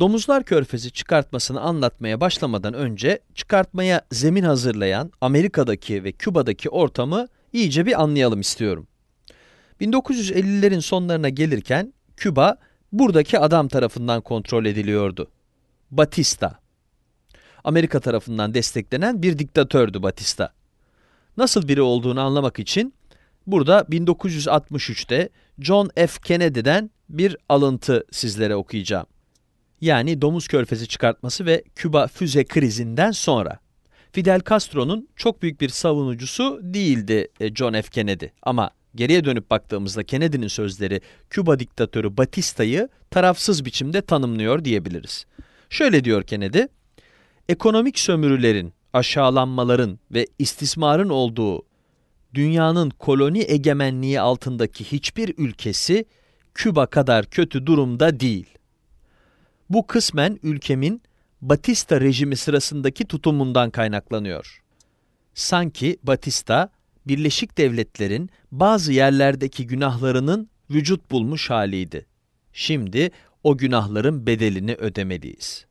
Domuzlar Körfezi çıkartmasını anlatmaya başlamadan önce çıkartmaya zemin hazırlayan Amerika'daki ve Küba'daki ortamı iyice bir anlayalım istiyorum. 1950'lerin sonlarına gelirken Küba buradaki adam tarafından kontrol ediliyordu. Batista. Amerika tarafından desteklenen bir diktatördü Batista. Nasıl biri olduğunu anlamak için burada 1963'te John F. Kennedy'den bir alıntı sizlere okuyacağım yani domuz körfezi çıkartması ve Küba füze krizinden sonra. Fidel Castro'nun çok büyük bir savunucusu değildi e, John F. Kennedy ama geriye dönüp baktığımızda Kennedy'nin sözleri Küba diktatörü Batista'yı tarafsız biçimde tanımlıyor diyebiliriz. Şöyle diyor Kennedy, ekonomik sömürülerin, aşağılanmaların ve istismarın olduğu dünyanın koloni egemenliği altındaki hiçbir ülkesi Küba kadar kötü durumda değil. Bu kısmen ülkemin Batista rejimi sırasındaki tutumundan kaynaklanıyor. Sanki Batista, Birleşik Devletler'in bazı yerlerdeki günahlarının vücut bulmuş haliydi. Şimdi o günahların bedelini ödemeliyiz.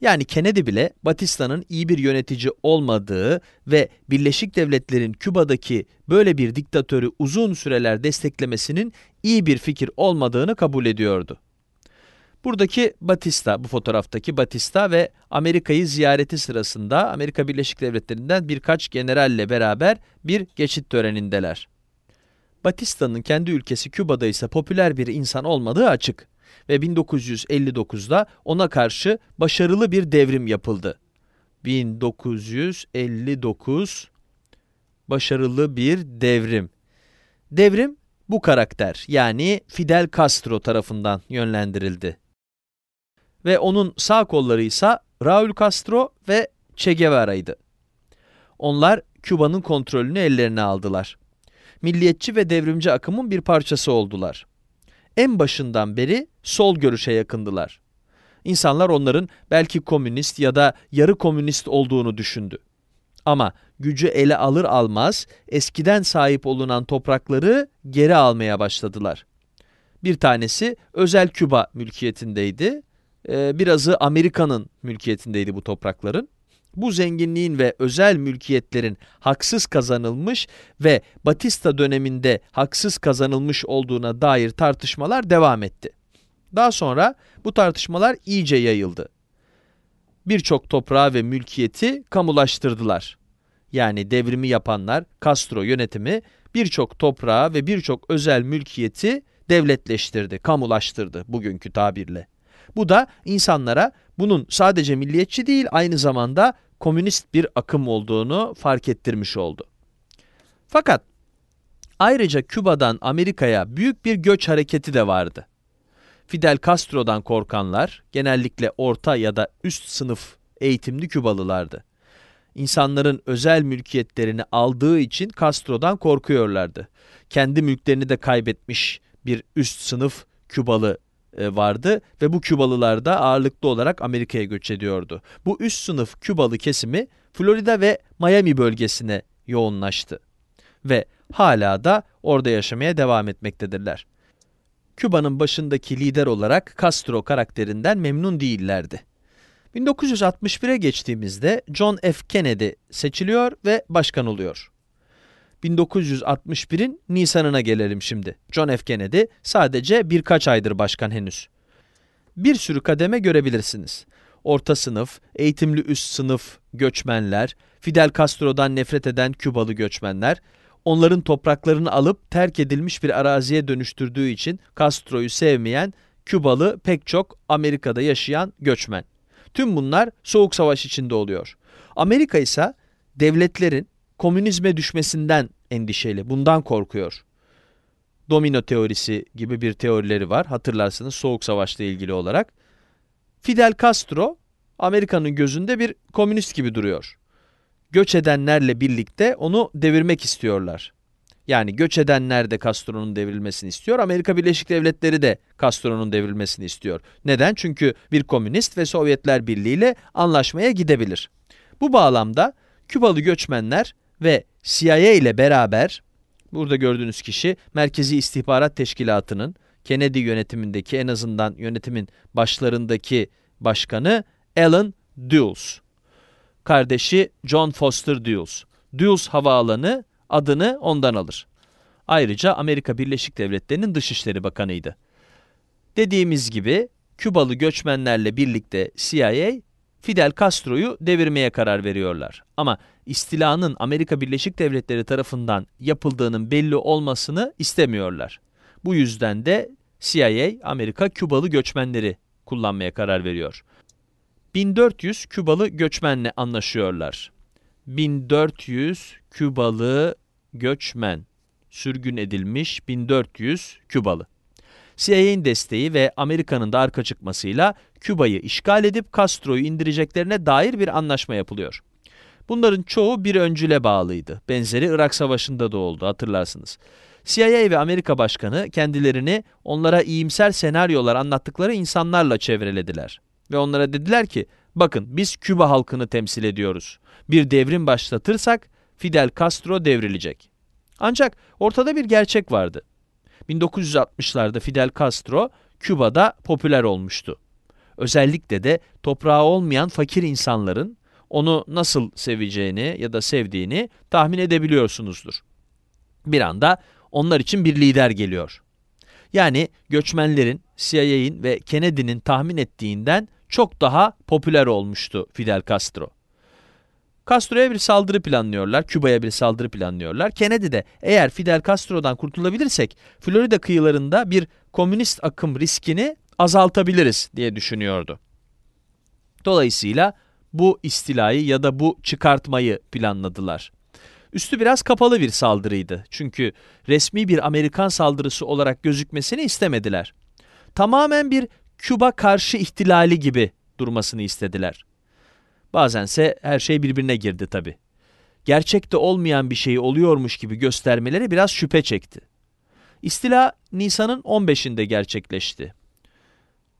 Yani Kennedy bile Batista'nın iyi bir yönetici olmadığı ve Birleşik Devletler'in Küba'daki böyle bir diktatörü uzun süreler desteklemesinin iyi bir fikir olmadığını kabul ediyordu. Buradaki Batista, bu fotoğraftaki Batista ve Amerika'yı ziyareti sırasında Amerika Birleşik Devletleri'nden birkaç generalle beraber bir geçit törenindeler. Batista'nın kendi ülkesi Küba'da ise popüler bir insan olmadığı açık ve 1959'da ona karşı başarılı bir devrim yapıldı. 1959 başarılı bir devrim. Devrim bu karakter yani Fidel Castro tarafından yönlendirildi ve onun sağ kolları ise Raul Castro ve Che Guevara'ydı. Onlar Küba'nın kontrolünü ellerine aldılar. Milliyetçi ve devrimci akımın bir parçası oldular. En başından beri sol görüşe yakındılar. İnsanlar onların belki komünist ya da yarı komünist olduğunu düşündü. Ama gücü ele alır almaz eskiden sahip olunan toprakları geri almaya başladılar. Bir tanesi özel Küba mülkiyetindeydi, e, birazı Amerika'nın mülkiyetindeydi bu toprakların. Bu zenginliğin ve özel mülkiyetlerin haksız kazanılmış ve Batista döneminde haksız kazanılmış olduğuna dair tartışmalar devam etti. Daha sonra bu tartışmalar iyice yayıldı. Birçok toprağı ve mülkiyeti kamulaştırdılar. Yani devrimi yapanlar, Castro yönetimi birçok toprağı ve birçok özel mülkiyeti devletleştirdi, kamulaştırdı bugünkü tabirle. Bu da insanlara bunun sadece milliyetçi değil aynı zamanda komünist bir akım olduğunu fark ettirmiş oldu. Fakat ayrıca Küba'dan Amerika'ya büyük bir göç hareketi de vardı. Fidel Castro'dan korkanlar genellikle orta ya da üst sınıf eğitimli Kübalılardı. İnsanların özel mülkiyetlerini aldığı için Castro'dan korkuyorlardı. Kendi mülklerini de kaybetmiş bir üst sınıf Kübalı e, vardı ve bu Kübalılar da ağırlıklı olarak Amerika'ya göç ediyordu. Bu üst sınıf Kübalı kesimi Florida ve Miami bölgesine yoğunlaştı ve hala da orada yaşamaya devam etmektedirler. Küba'nın başındaki lider olarak Castro karakterinden memnun değillerdi. 1961'e geçtiğimizde John F. Kennedy seçiliyor ve başkan oluyor. 1961'in Nisan'ına gelelim şimdi. John F. Kennedy sadece birkaç aydır başkan henüz. Bir sürü kademe görebilirsiniz. Orta sınıf, eğitimli üst sınıf, göçmenler, Fidel Castro'dan nefret eden Kübalı göçmenler, onların topraklarını alıp terk edilmiş bir araziye dönüştürdüğü için Castro'yu sevmeyen Kübalı pek çok Amerika'da yaşayan göçmen. Tüm bunlar Soğuk Savaş içinde oluyor. Amerika ise devletlerin komünizme düşmesinden endişeli. Bundan korkuyor. Domino teorisi gibi bir teorileri var. Hatırlarsınız Soğuk Savaş'la ilgili olarak. Fidel Castro Amerika'nın gözünde bir komünist gibi duruyor. Göç edenlerle birlikte onu devirmek istiyorlar. Yani göç edenler de Castro'nun devrilmesini istiyor. Amerika Birleşik Devletleri de Castro'nun devrilmesini istiyor. Neden? Çünkü bir komünist ve Sovyetler Birliği ile anlaşmaya gidebilir. Bu bağlamda Kübalı göçmenler ve CIA ile beraber burada gördüğünüz kişi Merkezi İstihbarat Teşkilatı'nın Kennedy yönetimindeki en azından yönetimin başlarındaki başkanı Alan Dulles. Kardeşi John Foster Dulles. Dulles Havaalanı adını ondan alır. Ayrıca Amerika Birleşik Devletleri'nin Dışişleri Bakanı'ydı. Dediğimiz gibi Kübalı göçmenlerle birlikte CIA Fidel Castro'yu devirmeye karar veriyorlar. Ama istilanın Amerika Birleşik Devletleri tarafından yapıldığının belli olmasını istemiyorlar. Bu yüzden de CIA Amerika Kübalı göçmenleri kullanmaya karar veriyor. 1400 Kübalı göçmenle anlaşıyorlar. 1400 Kübalı göçmen sürgün edilmiş 1400 Kübalı. CIA'nin desteği ve Amerika'nın da arka çıkmasıyla Küba'yı işgal edip Castro'yu indireceklerine dair bir anlaşma yapılıyor. Bunların çoğu bir öncüle bağlıydı. Benzeri Irak Savaşı'nda da oldu hatırlarsınız. CIA ve Amerika Başkanı kendilerini onlara iyimser senaryolar anlattıkları insanlarla çevrelediler. Ve onlara dediler ki bakın biz Küba halkını temsil ediyoruz. Bir devrim başlatırsak Fidel Castro devrilecek. Ancak ortada bir gerçek vardı. 1960'larda Fidel Castro Küba'da popüler olmuştu. Özellikle de toprağı olmayan fakir insanların onu nasıl seveceğini ya da sevdiğini tahmin edebiliyorsunuzdur. Bir anda onlar için bir lider geliyor. Yani göçmenlerin, CIA'in ve Kennedy'nin tahmin ettiğinden çok daha popüler olmuştu Fidel Castro. Castro'ya bir saldırı planlıyorlar, Küba'ya bir saldırı planlıyorlar. Kennedy'de eğer Fidel Castro'dan kurtulabilirsek Florida kıyılarında bir komünist akım riskini azaltabiliriz diye düşünüyordu. Dolayısıyla bu istilayı ya da bu çıkartmayı planladılar. Üstü biraz kapalı bir saldırıydı. Çünkü resmi bir Amerikan saldırısı olarak gözükmesini istemediler. Tamamen bir Küba karşı ihtilali gibi durmasını istediler. Bazense her şey birbirine girdi tabi. Gerçekte olmayan bir şey oluyormuş gibi göstermeleri biraz şüphe çekti. İstila Nisan'ın 15'inde gerçekleşti.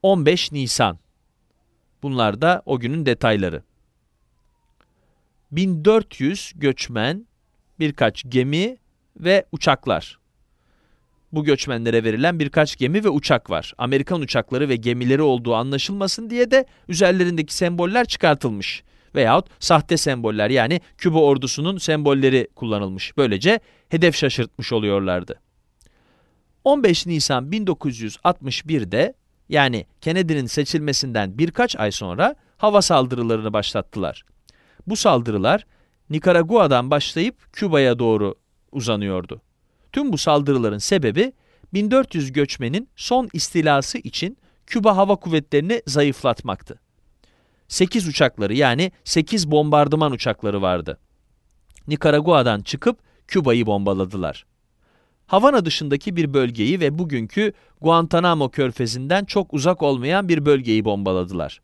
15 Nisan. Bunlar da o günün detayları. 1400 göçmen, birkaç gemi ve uçaklar bu göçmenlere verilen birkaç gemi ve uçak var. Amerikan uçakları ve gemileri olduğu anlaşılmasın diye de üzerlerindeki semboller çıkartılmış. Veyahut sahte semboller yani Küba ordusunun sembolleri kullanılmış. Böylece hedef şaşırtmış oluyorlardı. 15 Nisan 1961'de yani Kennedy'nin seçilmesinden birkaç ay sonra hava saldırılarını başlattılar. Bu saldırılar Nikaragua'dan başlayıp Küba'ya doğru uzanıyordu. Tüm bu saldırıların sebebi 1400 göçmenin son istilası için Küba Hava Kuvvetleri'ni zayıflatmaktı. 8 uçakları yani 8 bombardıman uçakları vardı. Nikaragua'dan çıkıp Küba'yı bombaladılar. Havana dışındaki bir bölgeyi ve bugünkü Guantanamo körfezinden çok uzak olmayan bir bölgeyi bombaladılar.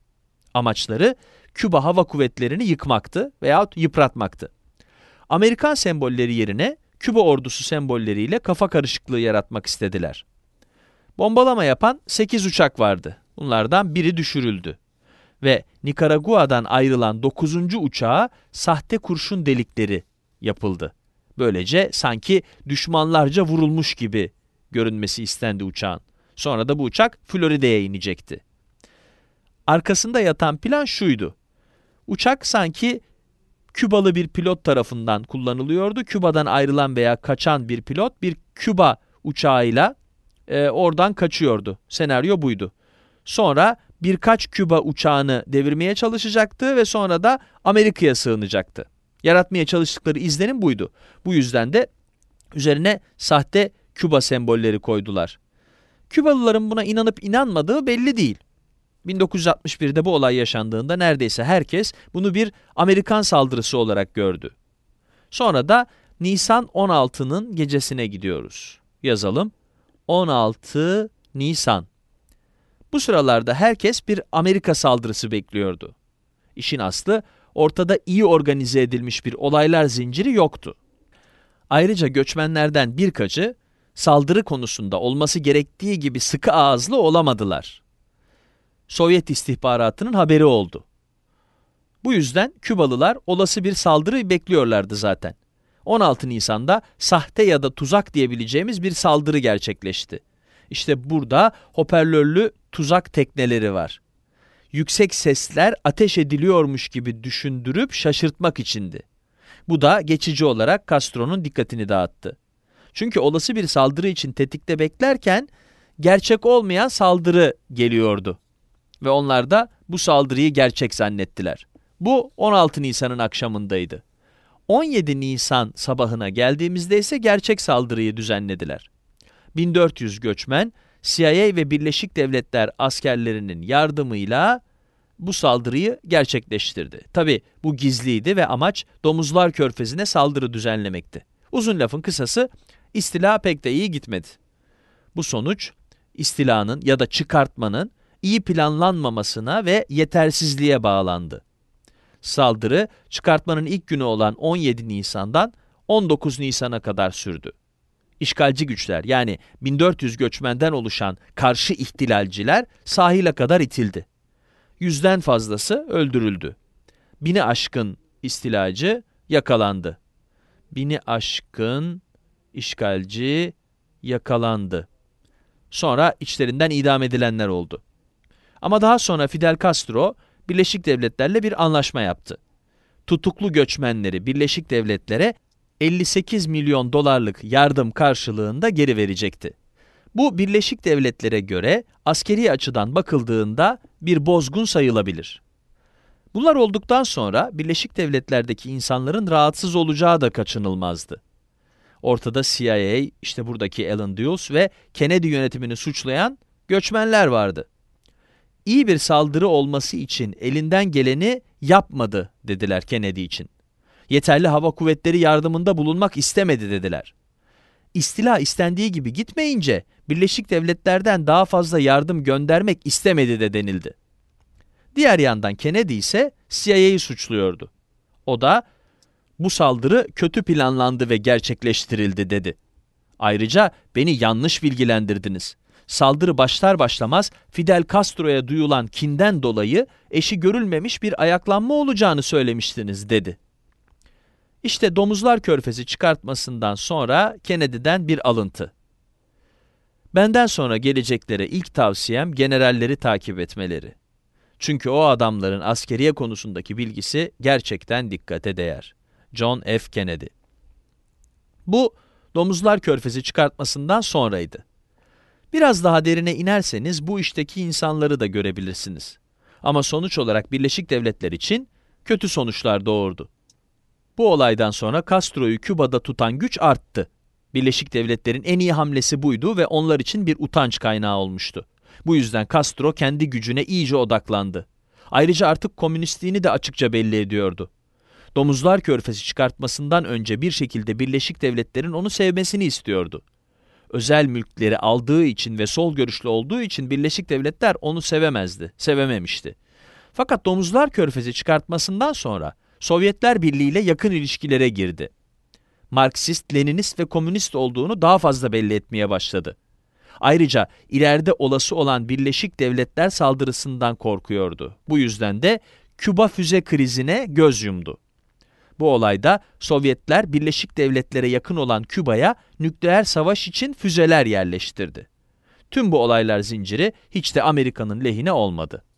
Amaçları Küba Hava Kuvvetleri'ni yıkmaktı veyahut yıpratmaktı. Amerikan sembolleri yerine Küba ordusu sembolleriyle kafa karışıklığı yaratmak istediler. Bombalama yapan 8 uçak vardı. Bunlardan biri düşürüldü. Ve Nikaragua'dan ayrılan 9. uçağa sahte kurşun delikleri yapıldı. Böylece sanki düşmanlarca vurulmuş gibi görünmesi istendi uçağın. Sonra da bu uçak Florida'ya inecekti. Arkasında yatan plan şuydu. Uçak sanki Kübalı bir pilot tarafından kullanılıyordu. Küba'dan ayrılan veya kaçan bir pilot bir Küba uçağıyla e, oradan kaçıyordu. Senaryo buydu. Sonra birkaç Küba uçağını devirmeye çalışacaktı ve sonra da Amerika'ya sığınacaktı. Yaratmaya çalıştıkları izlenim buydu. Bu yüzden de üzerine sahte Küba sembolleri koydular. Kübalıların buna inanıp inanmadığı belli değil. 1961'de bu olay yaşandığında neredeyse herkes bunu bir Amerikan saldırısı olarak gördü. Sonra da Nisan 16'nın gecesine gidiyoruz. Yazalım. 16 Nisan. Bu sıralarda herkes bir Amerika saldırısı bekliyordu. İşin aslı ortada iyi organize edilmiş bir olaylar zinciri yoktu. Ayrıca göçmenlerden birkaçı saldırı konusunda olması gerektiği gibi sıkı ağızlı olamadılar. Sovyet istihbaratının haberi oldu. Bu yüzden Kübalılar olası bir saldırı bekliyorlardı zaten. 16 Nisan'da sahte ya da tuzak diyebileceğimiz bir saldırı gerçekleşti. İşte burada hoparlörlü tuzak tekneleri var. Yüksek sesler ateş ediliyormuş gibi düşündürüp şaşırtmak içindi. Bu da geçici olarak Castro'nun dikkatini dağıttı. Çünkü olası bir saldırı için tetikte beklerken gerçek olmayan saldırı geliyordu ve onlar da bu saldırıyı gerçek zannettiler. Bu 16 Nisan'ın akşamındaydı. 17 Nisan sabahına geldiğimizde ise gerçek saldırıyı düzenlediler. 1400 göçmen CIA ve Birleşik Devletler askerlerinin yardımıyla bu saldırıyı gerçekleştirdi. Tabi bu gizliydi ve amaç domuzlar körfezine saldırı düzenlemekti. Uzun lafın kısası istila pek de iyi gitmedi. Bu sonuç istilanın ya da çıkartmanın iyi planlanmamasına ve yetersizliğe bağlandı. Saldırı çıkartmanın ilk günü olan 17 Nisan'dan 19 Nisan'a kadar sürdü. İşgalci güçler yani 1400 göçmenden oluşan karşı ihtilalciler sahile kadar itildi. Yüzden fazlası öldürüldü. Bini aşkın istilacı yakalandı. Bini aşkın işgalci yakalandı. Sonra içlerinden idam edilenler oldu. Ama daha sonra Fidel Castro Birleşik Devletler'le bir anlaşma yaptı. Tutuklu göçmenleri Birleşik Devletler'e 58 milyon dolarlık yardım karşılığında geri verecekti. Bu Birleşik Devletler'e göre askeri açıdan bakıldığında bir bozgun sayılabilir. Bunlar olduktan sonra Birleşik Devletler'deki insanların rahatsız olacağı da kaçınılmazdı. Ortada CIA, işte buradaki Alan Dulles ve Kennedy yönetimini suçlayan göçmenler vardı iyi bir saldırı olması için elinden geleni yapmadı dediler Kennedy için. Yeterli hava kuvvetleri yardımında bulunmak istemedi dediler. İstila istendiği gibi gitmeyince Birleşik Devletler'den daha fazla yardım göndermek istemedi de denildi. Diğer yandan Kennedy ise CIA'yı suçluyordu. O da bu saldırı kötü planlandı ve gerçekleştirildi dedi. Ayrıca beni yanlış bilgilendirdiniz. Saldırı başlar başlamaz Fidel Castro'ya duyulan kinden dolayı eşi görülmemiş bir ayaklanma olacağını söylemiştiniz dedi. İşte domuzlar körfezi çıkartmasından sonra Kennedy'den bir alıntı. Benden sonra geleceklere ilk tavsiyem generalleri takip etmeleri. Çünkü o adamların askeriye konusundaki bilgisi gerçekten dikkate değer. John F. Kennedy Bu, domuzlar körfezi çıkartmasından sonraydı. Biraz daha derine inerseniz bu işteki insanları da görebilirsiniz. Ama sonuç olarak Birleşik Devletler için kötü sonuçlar doğurdu. Bu olaydan sonra Castro'yu Küba'da tutan güç arttı. Birleşik Devletler'in en iyi hamlesi buydu ve onlar için bir utanç kaynağı olmuştu. Bu yüzden Castro kendi gücüne iyice odaklandı. Ayrıca artık komünistliğini de açıkça belli ediyordu. Domuzlar körfesi çıkartmasından önce bir şekilde Birleşik Devletler'in onu sevmesini istiyordu özel mülkleri aldığı için ve sol görüşlü olduğu için Birleşik Devletler onu sevemezdi, sevememişti. Fakat domuzlar körfezi çıkartmasından sonra Sovyetler Birliği ile yakın ilişkilere girdi. Marksist, Leninist ve komünist olduğunu daha fazla belli etmeye başladı. Ayrıca ileride olası olan Birleşik Devletler saldırısından korkuyordu. Bu yüzden de Küba füze krizine göz yumdu. Bu olayda Sovyetler Birleşik Devletlere yakın olan Küba'ya nükleer savaş için füzeler yerleştirdi. Tüm bu olaylar zinciri hiç de Amerika'nın lehine olmadı.